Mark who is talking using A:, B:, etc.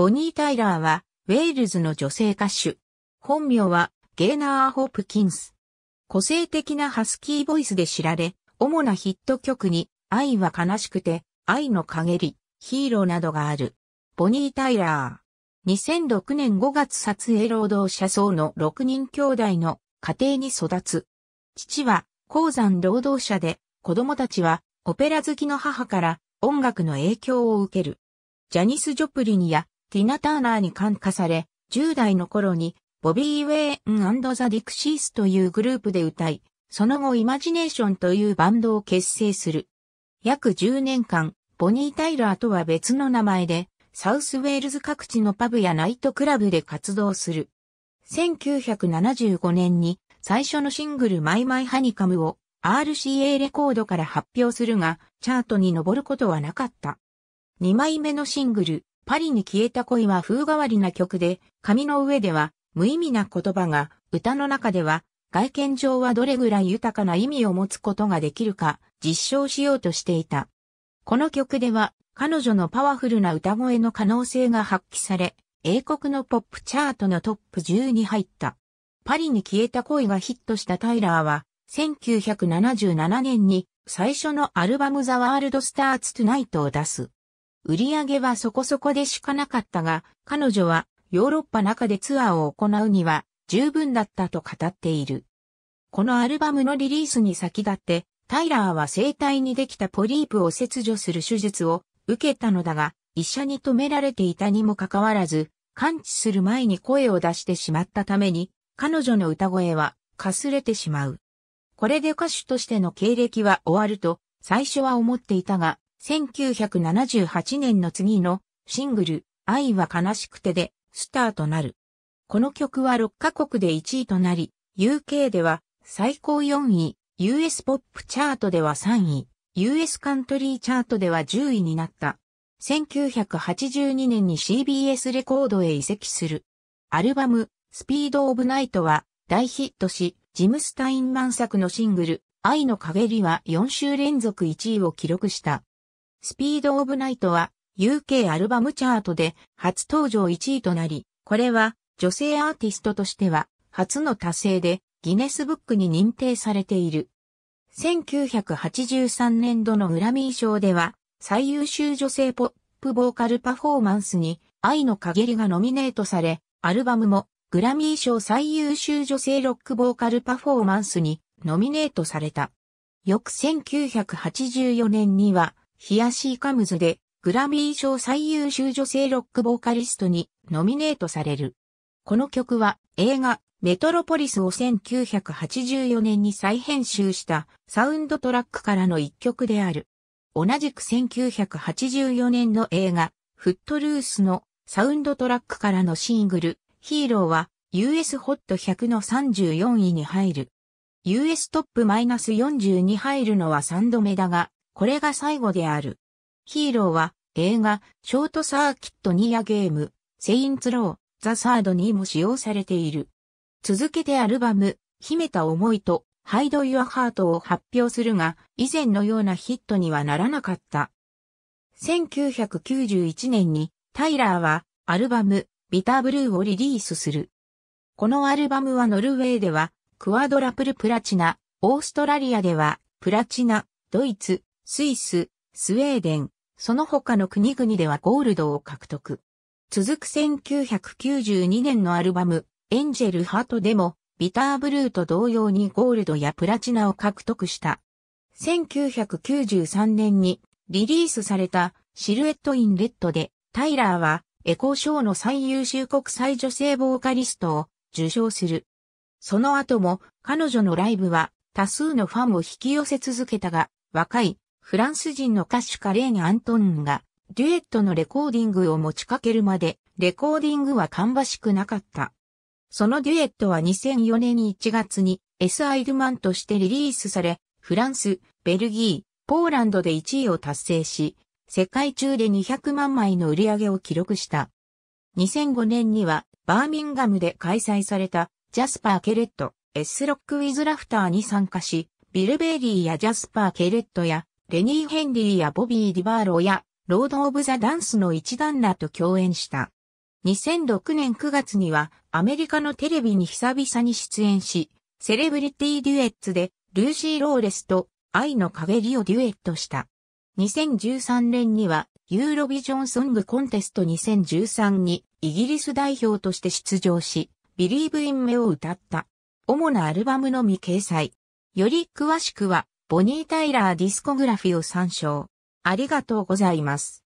A: ボニー・タイラーは、ウェールズの女性歌手。本名は、ゲーナー・ホプキンス。個性的なハスキーボイスで知られ、主なヒット曲に、愛は悲しくて、愛の陰り、ヒーローなどがある。ボニー・タイラー。2006年5月撮影労働者層の6人兄弟の家庭に育つ。父は鉱山労働者で、子供たちはオペラ好きの母から音楽の影響を受ける。ジャニス・ジョプリンやティナ・ターナーに感化され、10代の頃に、ボビー・ウェインザ・ディクシースというグループで歌い、その後イマジネーションというバンドを結成する。約10年間、ボニー・タイラーとは別の名前で、サウスウェールズ各地のパブやナイトクラブで活動する。1975年に最初のシングルマイマイハニカムを RCA レコードから発表するが、チャートに上ることはなかった。2枚目のシングル、パリに消えた恋は風変わりな曲で、紙の上では無意味な言葉が、歌の中では、外見上はどれぐらい豊かな意味を持つことができるか、実証しようとしていた。この曲では、彼女のパワフルな歌声の可能性が発揮され、英国のポップチャートのトップ10に入った。パリに消えた恋がヒットしたタイラーは、1977年に最初のアルバムザワールドスターツトゥナイトを出す。売り上げはそこそこでしかなかったが、彼女はヨーロッパ中でツアーを行うには十分だったと語っている。このアルバムのリリースに先立って、タイラーは生体にできたポリープを切除する手術を受けたのだが、医者に止められていたにもかかわらず、完治する前に声を出してしまったために、彼女の歌声はかすれてしまう。これで歌手としての経歴は終わると、最初は思っていたが、1978年の次のシングル、愛は悲しくてでスターとなる。この曲は6カ国で1位となり、UK では最高4位、US ポップチャートでは3位、US カントリーチャートでは10位になった。1982年に CBS レコードへ移籍する。アルバム、スピードオブナイトは大ヒットし、ジムスタインマン作のシングル、愛の陰りは4週連続1位を記録した。スピードオブナイトは UK アルバムチャートで初登場1位となり、これは女性アーティストとしては初の達成でギネスブックに認定されている。1983年度のグラミー賞では最優秀女性ポップボーカルパフォーマンスに愛の陰りがノミネートされ、アルバムもグラミー賞最優秀女性ロックボーカルパフォーマンスにノミネートされた。翌1984年にはヒヤシーカムズでグラミー賞最優秀女性ロックボーカリストにノミネートされる。この曲は映画メトロポリスを1984年に再編集したサウンドトラックからの一曲である。同じく1984年の映画フットルースのサウンドトラックからのシングルヒーローは US ホット100の34位に入る。US トップマイナス4に入るのは3度目だが、これが最後である。ヒーローは映画、ショートサーキットニアゲーム、セインツロー、ザ・サードにも使用されている。続けてアルバム、秘めた思いと、ハイド・ユア・ハートを発表するが、以前のようなヒットにはならなかった。1991年に、タイラーは、アルバム、ビターブルーをリリースする。このアルバムはノルウェーでは、クワドラプルプラチナ、オーストラリアでは、プラチナ、ドイツ、スイス、スウェーデン、その他の国々ではゴールドを獲得。続く1992年のアルバム、エンジェルハートでも、ビターブルーと同様にゴールドやプラチナを獲得した。1993年にリリースされたシルエットインレッドで、タイラーはエコーの最優秀国際女性ボーカリストを受賞する。その後も彼女のライブは多数のファンを引き寄せ続けたが、若いフランス人の歌手カレーニ・アントンが、デュエットのレコーディングを持ちかけるまで、レコーディングは芳しくなかった。そのデュエットは2004年1月に S アイルマンとしてリリースされ、フランス、ベルギー、ポーランドで1位を達成し、世界中で200万枚の売り上げを記録した。2005年にはバーミンガムで開催されたジャスパー・ケレット、S ロック・ウィズ・ラフターに参加し、ビルベリーやジャスパー・ケレットやレニー・ヘンリーやボビー・ディバーロや、ロード・オブ・ザ・ダンスの一団らと共演した。2006年9月には、アメリカのテレビに久々に出演し、セレブリティ・デュエッツで、ルーシー・ローレスと、愛の陰りをデュエットした。2013年には、ユーロビジョンソングコンテスト2013に、イギリス代表として出場し、ビリーブ・イン・メを歌った。主なアルバムのみ掲載。より詳しくは、ボニー・タイラーディスコグラフィを参照。ありがとうございます。